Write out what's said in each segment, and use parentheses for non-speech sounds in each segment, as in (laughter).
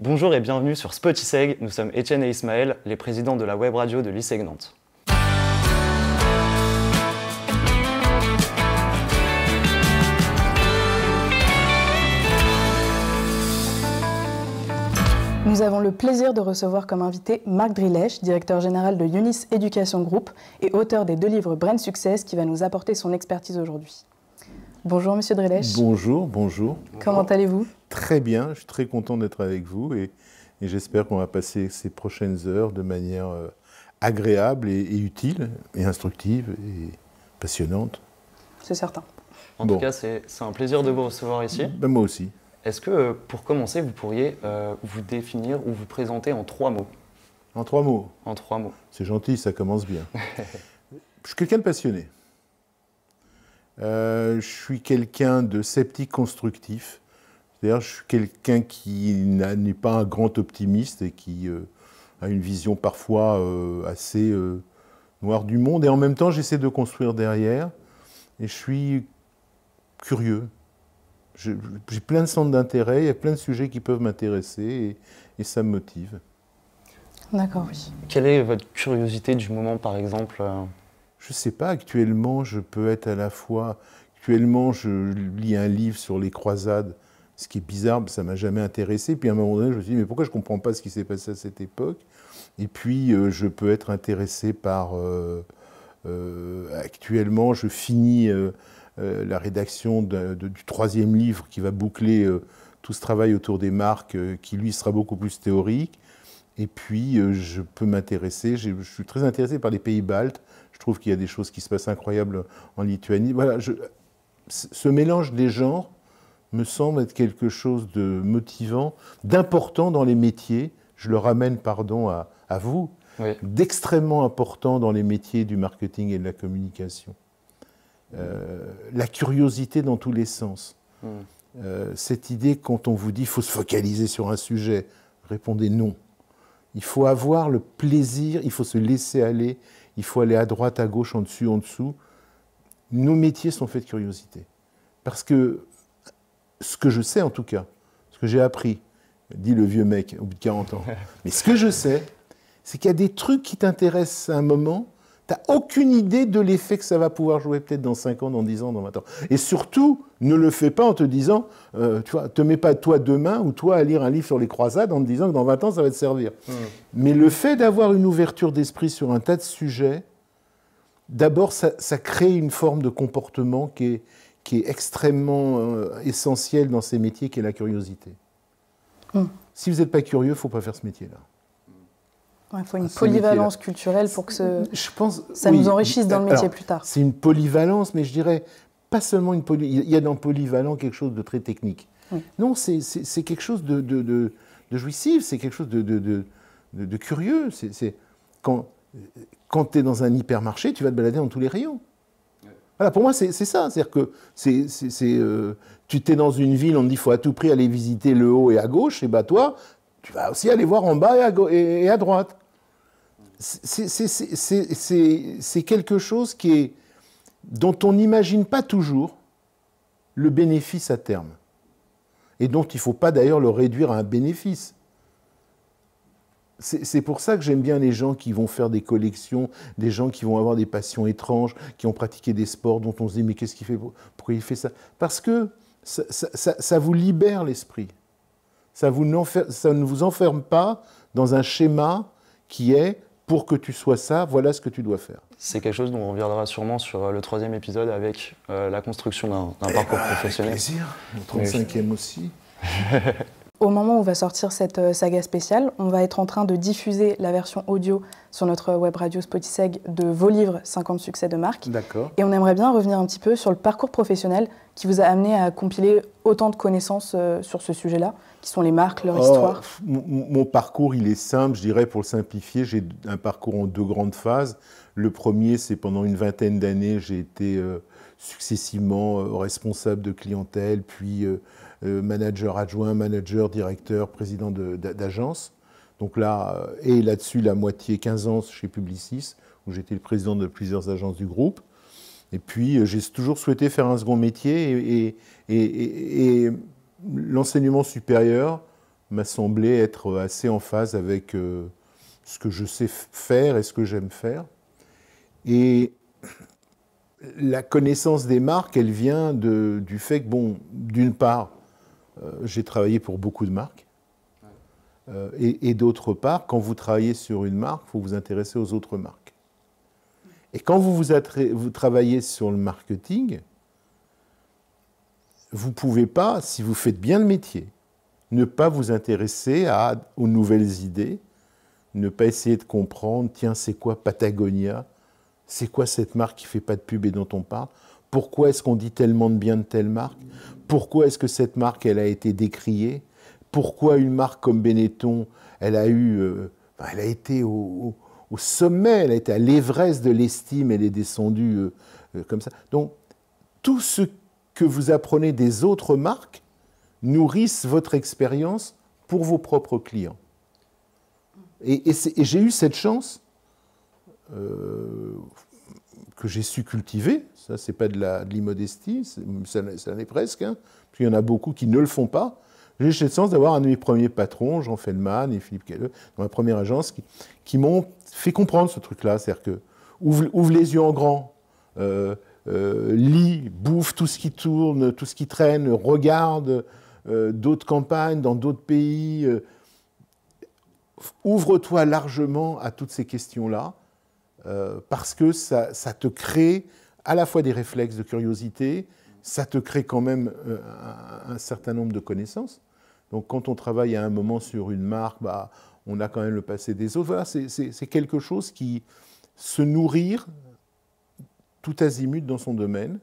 Bonjour et bienvenue sur Spotiseg, nous sommes Étienne et Ismaël, les présidents de la web radio de l'ISEG Nantes. Nous avons le plaisir de recevoir comme invité Marc Drilèche, directeur général de Unis Education Group et auteur des deux livres Brain Success qui va nous apporter son expertise aujourd'hui. Bonjour Monsieur Drilèche. Bonjour, bonjour. Comment allez-vous très bien, je suis très content d'être avec vous et, j'espère qu'on va passer ces prochaines heures de manière euh, agréable et, utile et instructive et passionnante. C'est certain. En tout cas, c'est un plaisir de vous recevoir ici. Ben, moi aussi. Est-ce que euh, pour commencer, vous pourriez euh, vous définir ou vous présenter en trois mots En trois mots En trois mots. C'est gentil, ça commence bien. (laughs) je suis quelqu'un de passionné. je suis quelqu'un de sceptique constructif que je suis quelqu'un qui n'est pas un grand optimiste et qui euh, a une vision parfois euh, assez euh, noire du monde. Et en même temps, j'essaie de construire derrière. Et je suis curieux. J'ai plein de centres d'intérêt, il y a plein de sujets qui peuvent m'intéresser et, et, ça me motive. D'accord, oui. Quelle est votre curiosité du moment, par exemple Je ne sais pas, actuellement, je peux être à la fois... Actuellement, je lis un livre sur les croisades ce qui est bizarre, ça m'a jamais intéressé. Puis à un moment donné, je me suis dit, mais pourquoi je ne comprends pas ce qui s'est passé à cette époque Et puis, euh, je peux être intéressé par... Euh, euh, actuellement, je finis la rédaction du troisième livre qui va boucler tout ce travail autour des marques, qui lui sera beaucoup plus théorique. Et puis, je peux m'intéresser, je, suis très intéressé par les pays baltes. Je trouve qu'il y a des choses qui se passent incroyables en Lituanie. Voilà, je, ce mélange des genres me semble être quelque chose de motivant, d'important dans les métiers. Je le ramène, pardon, à, vous, d'extrêmement important dans les métiers du marketing et de la communication. Euh, la curiosité dans tous les sens. Hmm. Euh, cette idée, quand on vous dit il faut se focaliser sur un sujet, répondez non. Il faut avoir le plaisir, il faut se laisser aller, il faut aller à droite, à gauche, en dessus, en dessous. Nos métiers sont faits de curiosité. Parce que ce que je sais en tout cas, ce que j'ai appris, dit le vieux mec au bout de 40 ans. (laughs) Mais ce que je sais, c'est qu'il y a des trucs qui t'intéressent à un moment, tu n'as aucune idée de l'effet que ça va pouvoir jouer peut-être dans 5 ans, dans 10 ans, dans 20 ans. Et surtout, ne le fais pas en te disant, euh, tu vois, te mets pas toi demain ou toi à lire un livre sur les croisades en te disant que dans 20 ans, ça va te servir. Hmm. Mais le fait d'avoir une ouverture d'esprit sur un tas de sujets, d'abord, ça, ça crée une forme de comportement qui est qui est extrêmement euh, essentiel dans ces métiers, qui est la curiosité. Hmm. Si vous n'êtes pas curieux, il ne faut pas faire ce métier-là. il faut une ah, polyvalence culturelle pour que ce... Je pense, ça nous enrichisse dans le euh, métier plus tard. C'est une polyvalence, mais je dirais pas seulement une Il y a dans polyvalent quelque chose de très technique. Non, c'est quelque chose de, de, jouissif, c'est quelque chose de, curieux. quand, quand tu es dans un hypermarché, tu vas te balader dans tous les rayons. Voilà, pour moi, c'est ça. C'est-à-dire que c'est, euh, tu t'es dans une ville, on te dit faut à tout prix aller visiter le haut et à gauche, et bah toi, tu vas aussi aller voir en bas et à, à droite. C'est quelque chose qui dont on n'imagine pas toujours le bénéfice à terme. Et dont il ne faut pas d'ailleurs le réduire à un bénéfice c'est pour ça que j'aime bien les gens qui vont faire des collections, des gens qui vont avoir des passions étranges, qui ont pratiqué des sports dont on se dit mais qu'est-ce qu'il fait Pourquoi il fait ça Parce que ça, vous libère l'esprit. Ça, vous ça ne vous enferme pas dans un schéma qui est pour que tu sois ça, voilà ce que tu dois faire. C'est quelque chose dont on reviendra sûrement sur euh, le troisième épisode avec euh, la construction d'un eh parcours ben, professionnel. Avec plaisir, le 35e aussi. (laughs) Au moment où va sortir cette euh, saga spéciale, on va être en train de diffuser la version audio sur notre web radio Spotiseg de vos livres 50 succès de marque. D'accord. Et on aimerait bien revenir un petit peu sur le parcours professionnel qui vous a amené à compiler autant de connaissances euh, sur ce sujet-là, qui sont les marques, leur oh, histoire. Mon parcours, il est simple, je dirais, pour le simplifier, j'ai un parcours en deux grandes phases. Le premier, c'est pendant une vingtaine d'années, j'ai été euh, successivement responsable de clientèle, puis... Euh, manager adjoint, manager, directeur, président d'agence. Donc là, euh, et là-dessus, la moitié, 15 ans chez Publicis, où j'étais le président de plusieurs agences du groupe. Et puis, euh, j'ai toujours souhaité faire un second métier et, et, l'enseignement supérieur m'a semblé être assez en phase avec ce que je sais faire et ce que j'aime faire. Et la connaissance des marques, elle vient de, du fait que, bon, d'une part, euh, j'ai travaillé pour beaucoup de marques. Euh, et, d'autre part, quand vous travaillez sur une marque, il faut vous intéresser aux autres marques. Et quand vous, travaillez sur le marketing, vous ne pouvez pas, si vous faites bien le métier, ne pas vous intéresser aux nouvelles idées, ne pas essayer de comprendre, tiens, c'est quoi Patagonia C'est quoi cette marque qui ne fait pas de pub et dont on parle pourquoi est-ce qu'on dit tellement de bien de telle marque Pourquoi est-ce que cette marque, elle a été décriée Pourquoi une marque comme Benetton, elle a eu, euh, elle a été au, sommet, elle a été à l'évresse de l'estime, elle est descendue euh, euh, comme ça. Donc, tout ce que vous apprenez des autres marques nourrissent votre expérience pour vos propres clients. et j'ai eu cette chance que j'ai su cultiver, ça c'est pas de l'immodestie, ça, ça l'est presque, hein, parce y en a beaucoup qui ne le font pas. J'ai eu sens d'avoir un de mes premiers patrons, Jean Feldman et Philippe Calleux, dans ma première agence, qui, m'ont fait comprendre ce truc-là, c'est-à-dire que ouvre, les yeux en grand, euh, euh, lis, bouffe tout ce qui tourne, tout ce qui traîne, regarde euh, d'autres campagnes dans d'autres pays, ouvre-toi largement à toutes ces questions-là euh, parce que ça, te crée à la fois des réflexes de curiosité, ça te crée quand même euh, un, certain nombre de connaissances. Donc quand on travaille à un moment sur une marque, bah, on a quand même le passé des autres. c'est quelque chose qui se nourrir tout azimut dans son domaine.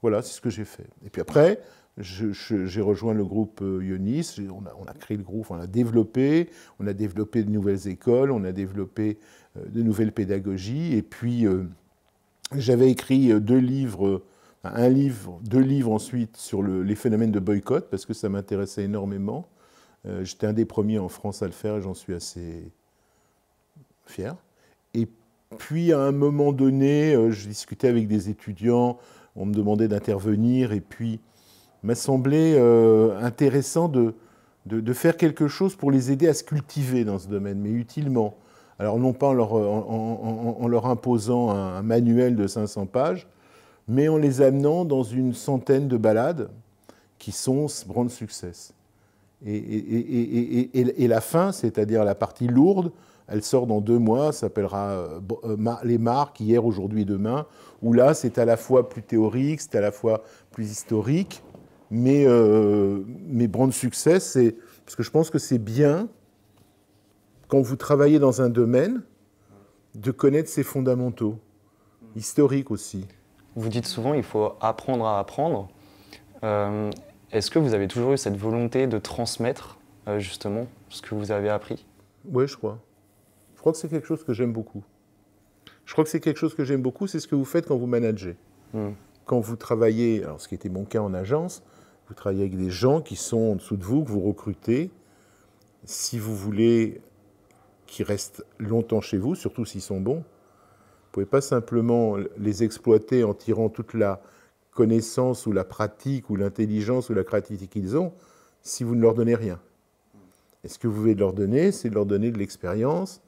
Voilà, c'est ce que j'ai fait. Et puis après, j'ai rejoint le groupe euh, Ionis, on a, créé le groupe, on a développé, on a développé de nouvelles écoles, on a développé euh, de nouvelles pédagogies, et puis euh, j'avais écrit deux livres, un livre, deux livres ensuite sur les phénomènes de boycott, parce que ça m'intéressait énormément. J'étais un des premiers en France à le faire, et j'en suis assez fier. Et puis à un moment donné, je discutais avec des étudiants, on me demandait d'intervenir, et puis m'a semblé euh, intéressant de, de, faire quelque chose pour les aider à se cultiver dans ce domaine, mais utilement. Alors non pas en leur, en, leur imposant un, manuel de 500 pages, mais en les amenant dans une centaine de balades qui sont de succès. Et, et, et, et la fin, c'est-à-dire la partie lourde, elle sort dans deux mois, s'appellera euh, euh, Les marques, hier, aujourd'hui demain, où là, c'est à la fois plus théorique, c'est à la fois plus historique, mes, euh, mes succès, c'est parce que je pense que c'est bien, quand vous travaillez dans un domaine, de connaître ses fondamentaux, historiques aussi. Vous dites souvent il faut apprendre à apprendre. Euh, est-ce que vous avez toujours eu cette volonté de transmettre euh, justement ce que vous avez appris Oui, je crois. Je crois que c'est quelque chose que j'aime beaucoup. Je crois que c'est quelque chose que j'aime beaucoup, c'est ce que vous faites quand vous managez. Hmm. Quand vous travaillez, alors ce qui était mon cas en agence, vous travaillez avec des gens qui sont en dessous de vous, que vous recrutez. Si vous voulez qu'ils restent longtemps chez vous, surtout s'ils sont bons, vous ne pouvez pas simplement les exploiter en tirant toute la connaissance ou la pratique ou l'intelligence ou la créativité qu'ils ont si vous ne leur donnez rien. Et ce que vous voulez leur donner, c'est de leur donner de l'expérience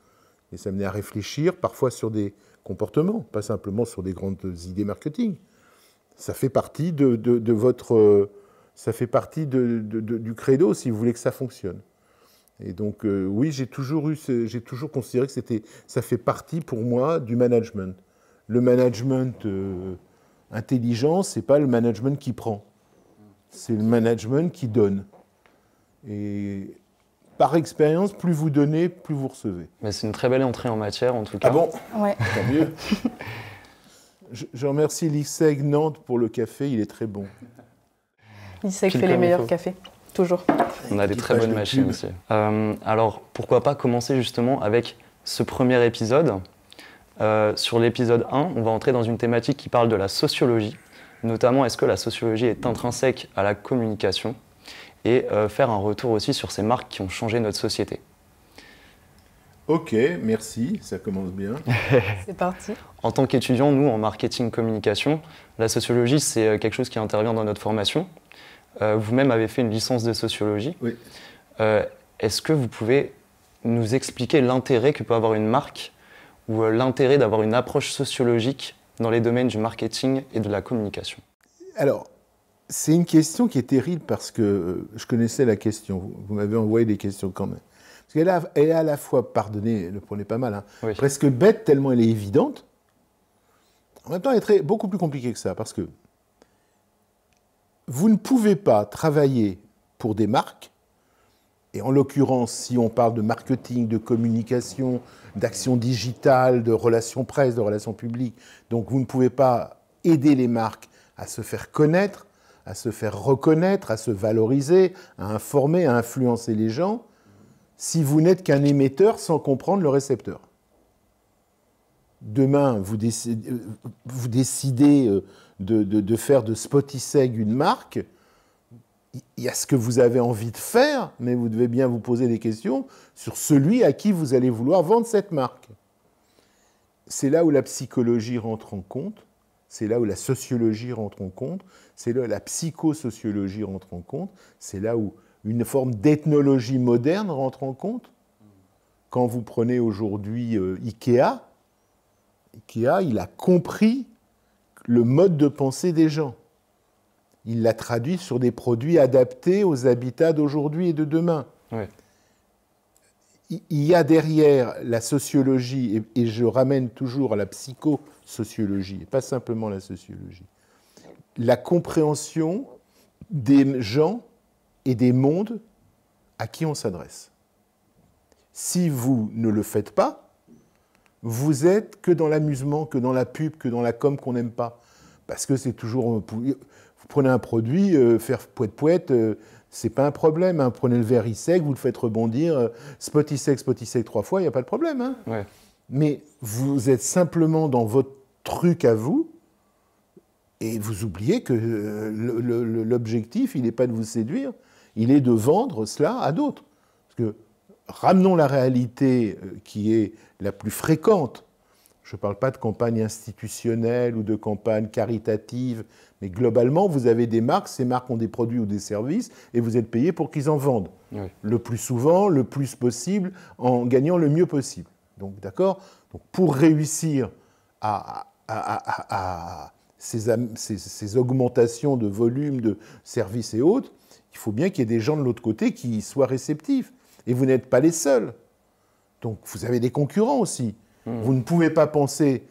et s'amener à réfléchir parfois sur des comportements, pas simplement sur des grandes idées marketing. Ça fait partie de, de, de votre euh, ça fait partie de, du credo si vous voulez que ça fonctionne. Et donc, euh, oui, j'ai toujours, eu j'ai toujours considéré que c'était, ça fait partie pour moi du management. Le management euh, intelligent, ce n'est pas le management qui prend, c'est le management qui donne. Et par expérience, plus vous donnez, plus vous recevez. Mais c'est une très belle entrée en matière, en tout cas. Ah bon Ouais. mieux. (laughs) je, remercie l'ISEG Nantes pour le café, il est très bon. Il sait que fais les meilleurs cafés Toujours. On a des très bonnes machines aussi. Euh, alors pourquoi pas commencer justement avec ce premier épisode. Euh, sur l'épisode 1, on va entrer dans une thématique qui parle de la sociologie, notamment est-ce que la sociologie est intrinsèque à la communication, et euh, faire un retour aussi sur ces marques qui ont changé notre société. Ok, merci, ça commence bien. (laughs) c'est parti. En tant qu'étudiant, nous, en marketing communication, la sociologie, c'est quelque chose qui intervient dans notre formation. Euh, vous-même avez fait une licence de sociologie. Oui. Euh, est-ce que vous pouvez nous expliquer l'intérêt que peut avoir une marque ou euh, l'intérêt d'avoir une approche sociologique dans les domaines du marketing et de la communication Alors, c'est une question qui est terrible parce que je connaissais la question. Vous m'avez envoyé des questions quand même. Parce qu'elle elle est à la fois, pardonnez, le prenez pas mal, hein, presque bête tellement elle est évidente. En même temps, elle est très, beaucoup plus compliquée que ça parce que vous ne pouvez pas travailler pour des marques, et en l'occurrence, si on parle de marketing, de communication, d'action digitale, de relations presse, de relations publiques, donc vous ne pouvez pas aider les marques à se faire connaître, à se faire reconnaître, à se valoriser, à informer, à influencer les gens, si vous n'êtes qu'un émetteur sans comprendre le récepteur demain, vous décidez, euh, de, de, faire de Spotiseg une marque, il y a ce que vous avez envie de faire, mais vous devez bien vous poser des questions sur celui à qui vous allez vouloir vendre cette marque. C'est là où la psychologie rentre en compte, c'est là où la sociologie rentre en compte, c'est là où la psychosociologie rentre en compte, c'est là où une forme d'ethnologie moderne rentre en compte. Quand vous prenez aujourd'hui euh, IKEA, qui a, il a compris le mode de pensée des gens. Il l'a traduit sur des produits adaptés aux habitats d'aujourd'hui et de demain. Il y a derrière la sociologie, et je ramène toujours à la psychosociologie, et pas simplement la sociologie, la compréhension des gens et des mondes à qui on s'adresse. Si vous ne le faites pas, vous êtes que dans l'amusement, que dans la pub, que dans la com qu'on n'aime pas. Parce que c'est toujours. Vous prenez un produit, euh, faire poète-poète, euh, c'est pas un problème. Hein. Prenez le verre sec, vous le faites rebondir, euh, spot sec, spot sec trois fois, il n'y a pas de problème. Hein. Mais vous êtes simplement dans votre truc à vous, et vous oubliez que euh, l'objectif, il n'est pas de vous séduire, il est de vendre cela à d'autres. Parce que ramenons la réalité euh, qui est la plus fréquente. Je ne parle pas de campagne institutionnelle ou de campagne caritative, mais globalement, vous avez des marques, ces marques ont des produits ou des services, et vous êtes payé pour qu'ils en vendent. Le plus souvent, le plus possible, en gagnant le mieux possible. Donc, d'accord Donc, pour réussir à, ces, augmentations de volume, de services et autres, il faut bien qu'il y ait des gens de l'autre côté qui soient réceptifs. Et vous n'êtes pas les seuls. Donc vous avez des concurrents aussi. Hmm. Vous ne pouvez pas penser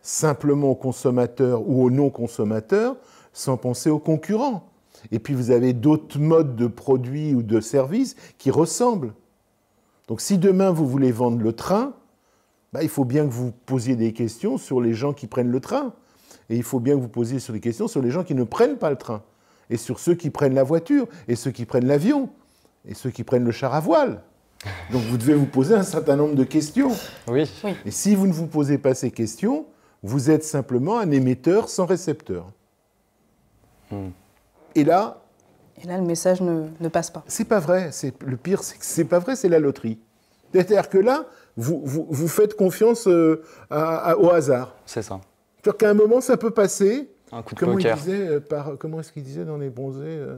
simplement aux consommateurs ou aux non-consommateurs sans penser aux concurrents. Et puis vous avez d'autres modes de produits ou de services qui ressemblent. Donc si demain vous voulez vendre le train, bah, il faut bien que vous posiez des questions sur les gens qui prennent le train. Et il faut bien que vous posiez des questions sur les gens qui ne prennent pas le train. Et sur ceux qui prennent la voiture et ceux qui prennent l'avion et ceux qui prennent le char à voile. Donc vous devez vous poser un certain nombre de questions. Oui. Et si vous ne vous posez pas ces questions, vous êtes simplement un émetteur sans récepteur. Hmm. Et là. Et là, le message ne, ne passe pas. C'est pas vrai. Le pire, c'est que c'est pas vrai, c'est la loterie. C'est-à-dire que là, vous, vous, vous faites confiance euh, au hasard. C'est ça. cest qu'à un moment, ça peut passer. Un coup de comment disait, euh, par, comment est-ce qu'il disait dans les bronzés euh,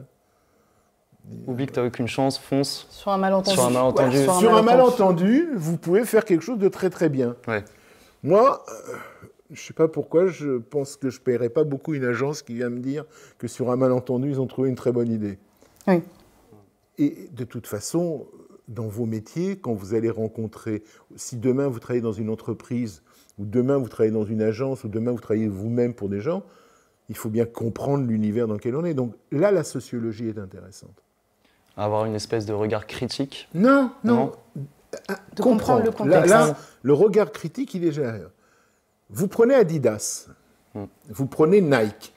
Oublie que tu n'as aucune chance, fonce. Sur un malentendu. Sur un malentendu, sur un malentendu vous pouvez faire quelque chose de très très bien. Ouais. Moi, euh, je ne sais pas pourquoi, je pense que je ne paierais pas beaucoup une agence qui vient me dire que sur un malentendu, ils ont trouvé une très bonne idée. Oui. Et de toute façon, dans vos métiers, quand vous allez rencontrer, si demain vous travaillez dans une entreprise, ou demain vous travaillez dans une agence, ou demain vous travaillez vous-même pour des gens, il faut bien comprendre l'univers dans lequel on est. Donc là, la sociologie est intéressante avoir une espèce de regard critique Non, non. Euh, euh, comprendre le contexte. le regard critique, il est derrière. Vous prenez Adidas, hmm. vous prenez Nike.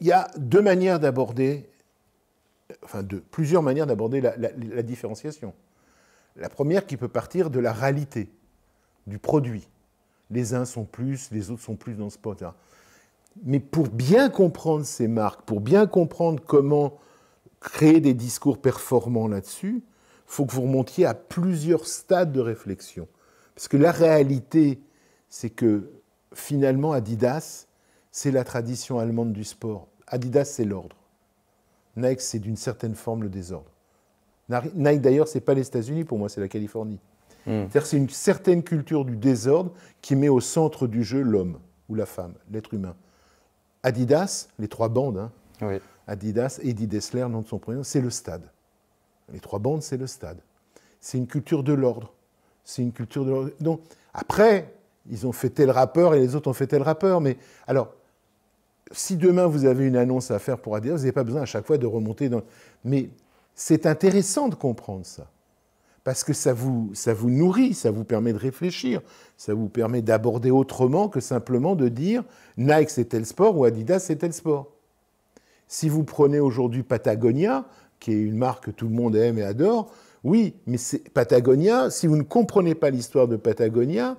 Il y a deux manières d'aborder, enfin plusieurs manières d'aborder la, différenciation. La première qui peut partir de la réalité du produit. Les uns sont plus, les autres sont plus dans ce pot. Mais pour bien comprendre ces marques, pour bien comprendre comment créer des discours performants là-dessus, faut que vous remontiez à plusieurs stades de réflexion. Parce que la réalité, c'est que finalement, Adidas, c'est la tradition allemande du sport. Adidas, c'est l'ordre. Nike, c'est d'une certaine forme le désordre. Nike, d'ailleurs, ce n'est pas les États-Unis, pour moi, c'est la Californie. Hmm. C'est-à-dire c'est une certaine culture du désordre qui met au centre du jeu l'homme ou la femme, l'être humain. Adidas, les trois bandes, hein, Adidas, Eddie Dessler, nom de son prénom, c'est le stade. Les trois bandes, c'est le stade. C'est une culture de l'ordre. C'est une culture de l'ordre. Donc, après, ils ont fait tel rappeur et les autres ont fait tel rappeur. Mais alors, si demain vous avez une annonce à faire pour Adidas, vous n'avez pas besoin à chaque fois de remonter dans. Mais c'est intéressant de comprendre ça. Parce que ça vous, ça vous nourrit, ça vous permet de réfléchir, ça vous permet d'aborder autrement que simplement de dire Nike c'est tel sport ou Adidas c'est tel sport. Si vous prenez aujourd'hui Patagonia, qui est une marque que tout le monde aime et adore, oui, mais Patagonia, si vous ne comprenez pas l'histoire de Patagonia,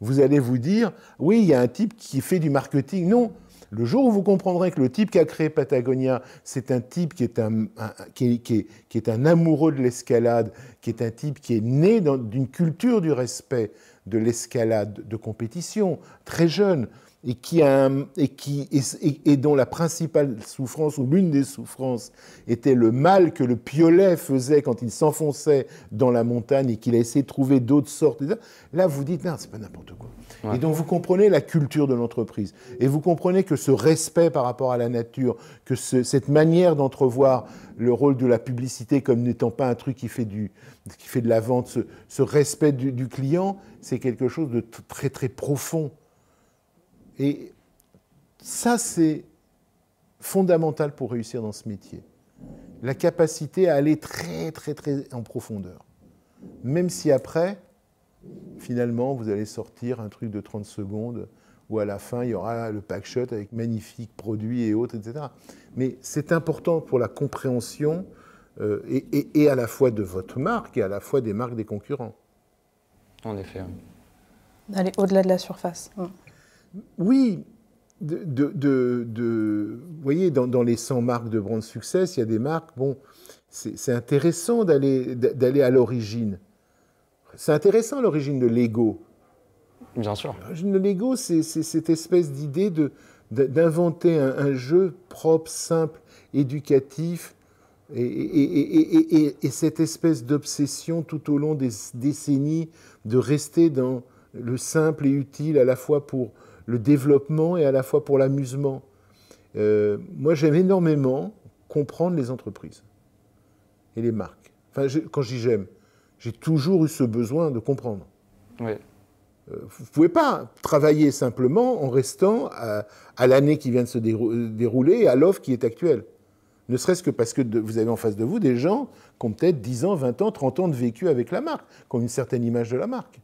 vous allez vous dire, oui, il y a un type qui fait du marketing. Non, le jour où vous comprendrez que le type qui a créé Patagonia, c'est un type qui est un, qui est un amoureux de l'escalade, qui est un type qui est né d'une culture du respect, de l'escalade, de compétition, très jeune, et, qui a et, qui, et, dont la principale souffrance ou l'une des souffrances était le mal que le piolet faisait quand il s'enfonçait dans la montagne et qu'il a essayé de trouver d'autres sortes. Là, vous dites, non, c'est pas n'importe quoi. Et donc, vous comprenez la culture de l'entreprise. Et vous comprenez que ce respect par rapport à la nature, que cette manière d'entrevoir le rôle de la publicité comme n'étant pas un truc qui fait, du, qui fait de la vente, ce, respect du client, c'est quelque chose de très, très profond. Et ça, c'est fondamental pour réussir dans ce métier. La capacité à aller très, très, très en profondeur. Même si après, finalement, vous allez sortir un truc de 30 secondes où à la fin, il y aura le pack shot avec magnifiques produits et autres, etc. Mais c'est important pour la compréhension euh, et, à la fois de votre marque et à la fois des marques des concurrents. En effet. Allez, au-delà de la surface. Hum oui, de, de, voyez, dans, les 100 marques de Brand succès, il y a des marques, bon, c'est intéressant d'aller à l'origine. C'est intéressant l'origine de l'ego. Bien sûr. L'origine de l'ego, c'est cette espèce d'idée d'inventer un, jeu propre, simple, éducatif, et cette espèce d'obsession tout au long des décennies de rester dans le simple et utile à la fois pour le développement et à la fois pour l'amusement. Euh, moi, j'aime énormément comprendre les entreprises et les marques. Enfin, quand je j'aime, j'ai toujours eu ce besoin de comprendre. Euh, vous ne pouvez pas travailler simplement en restant à, l'année qui vient de se dérouler et à l'offre qui est actuelle. Ne serait-ce que parce que vous avez en face de vous des gens qui ont peut-être 10 ans, 20 ans, 30 ans de vécu avec la marque, qui ont une certaine image de la marque.